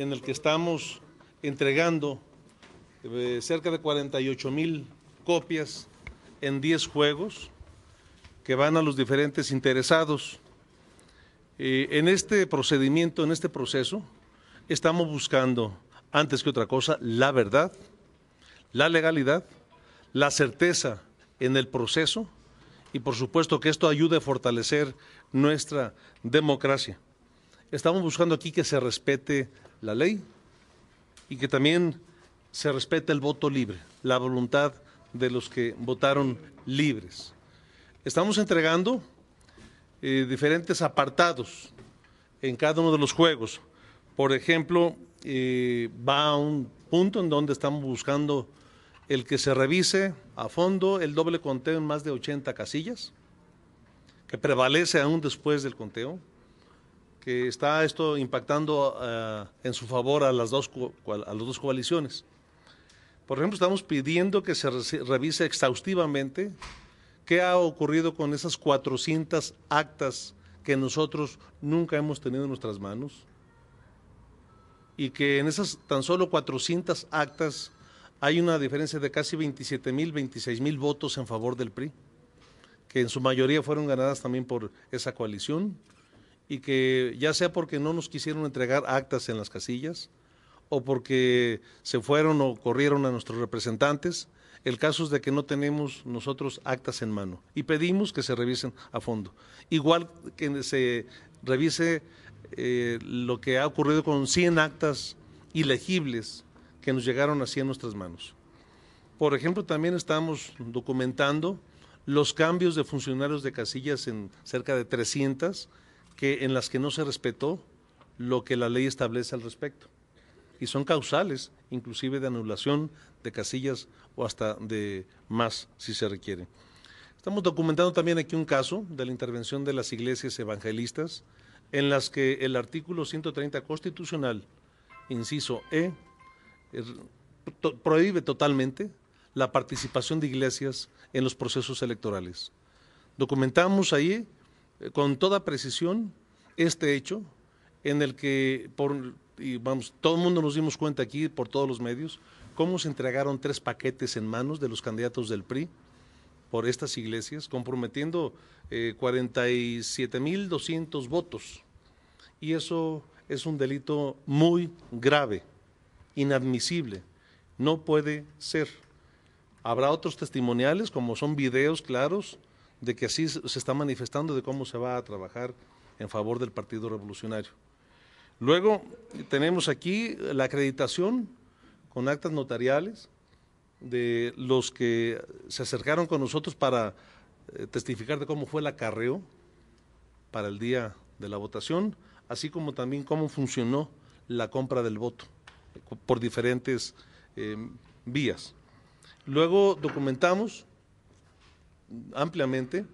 en el que estamos entregando eh, cerca de 48 mil copias en 10 juegos que van a los diferentes interesados. Eh, en este procedimiento, en este proceso, estamos buscando, antes que otra cosa, la verdad, la legalidad, la certeza en el proceso y por supuesto que esto ayude a fortalecer nuestra democracia. Estamos buscando aquí que se respete la ley y que también se respete el voto libre, la voluntad de los que votaron libres. Estamos entregando eh, diferentes apartados en cada uno de los juegos. Por ejemplo, eh, va a un punto en donde estamos buscando el que se revise a fondo el doble conteo en más de 80 casillas, que prevalece aún después del conteo que está esto impactando eh, en su favor a las, dos, a las dos coaliciones. Por ejemplo, estamos pidiendo que se revise exhaustivamente qué ha ocurrido con esas 400 actas que nosotros nunca hemos tenido en nuestras manos y que en esas tan solo 400 actas hay una diferencia de casi 27 mil, 26 mil votos en favor del PRI, que en su mayoría fueron ganadas también por esa coalición y que ya sea porque no nos quisieron entregar actas en las casillas o porque se fueron o corrieron a nuestros representantes, el caso es de que no tenemos nosotros actas en mano y pedimos que se revisen a fondo. Igual que se revise eh, lo que ha ocurrido con 100 actas ilegibles que nos llegaron así en nuestras manos. Por ejemplo, también estamos documentando los cambios de funcionarios de casillas en cerca de 300 que, en las que no se respetó lo que la ley establece al respecto. Y son causales, inclusive de anulación de casillas o hasta de más si se requiere. Estamos documentando también aquí un caso de la intervención de las iglesias evangelistas en las que el artículo 130 constitucional, inciso E, er, prohíbe totalmente la participación de iglesias en los procesos electorales. Documentamos ahí con toda precisión este hecho en el que, por, y vamos, todo el mundo nos dimos cuenta aquí por todos los medios, cómo se entregaron tres paquetes en manos de los candidatos del PRI por estas iglesias, comprometiendo eh, 47.200 votos. Y eso es un delito muy grave, inadmisible, no puede ser. Habrá otros testimoniales, como son videos claros, de que así se está manifestando de cómo se va a trabajar en favor del Partido Revolucionario. Luego tenemos aquí la acreditación con actas notariales de los que se acercaron con nosotros para eh, testificar de cómo fue el acarreo para el día de la votación, así como también cómo funcionó la compra del voto eh, por diferentes eh, vías. Luego documentamos ampliamente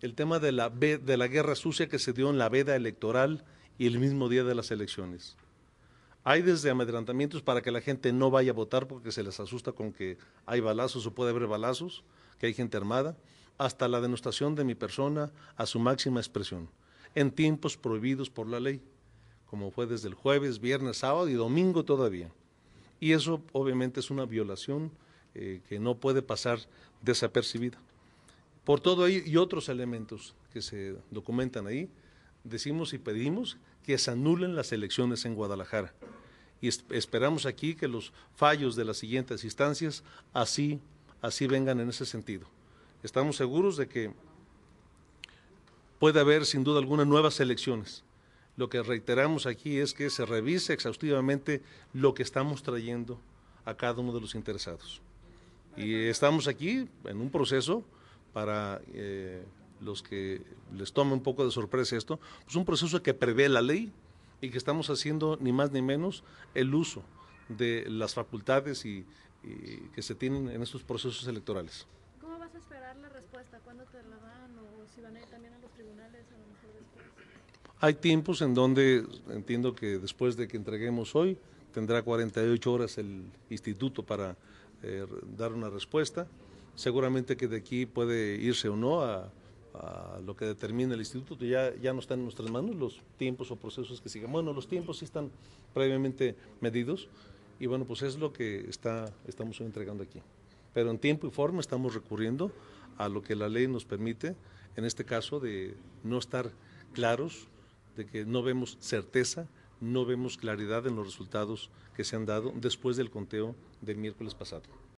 el tema de la, de la guerra sucia que se dio en la veda electoral y el mismo día de las elecciones. Hay desde amedrantamientos para que la gente no vaya a votar porque se les asusta con que hay balazos o puede haber balazos, que hay gente armada, hasta la denostación de mi persona a su máxima expresión, en tiempos prohibidos por la ley, como fue desde el jueves, viernes, sábado y domingo todavía. Y eso obviamente es una violación eh, que no puede pasar desapercibida. Por todo ahí y otros elementos que se documentan ahí, decimos y pedimos que se anulen las elecciones en Guadalajara. Y esperamos aquí que los fallos de las siguientes instancias así, así vengan en ese sentido. Estamos seguros de que puede haber sin duda alguna nuevas elecciones. Lo que reiteramos aquí es que se revise exhaustivamente lo que estamos trayendo a cada uno de los interesados. Y estamos aquí en un proceso para eh, los que les tome un poco de sorpresa esto, es pues un proceso que prevé la ley y que estamos haciendo ni más ni menos el uso de las facultades y, que se tienen en estos procesos electorales. ¿Cómo vas a esperar la respuesta? ¿Cuándo te la dan? ¿O si van a ir también a los tribunales Hay tiempos en donde entiendo que después de que entreguemos hoy tendrá 48 horas el instituto para eh, dar una respuesta seguramente que de aquí puede irse o no a, lo que determina el instituto. Ya, ya no están en nuestras manos los tiempos o procesos que sigan. Bueno, los tiempos sí están previamente medidos y bueno, pues es lo que estamos entregando aquí. Pero en tiempo y forma estamos recurriendo a lo que la ley nos permite, en este caso de no estar claros, de que no vemos certeza, no vemos claridad en los resultados que se han dado después del conteo del miércoles pasado.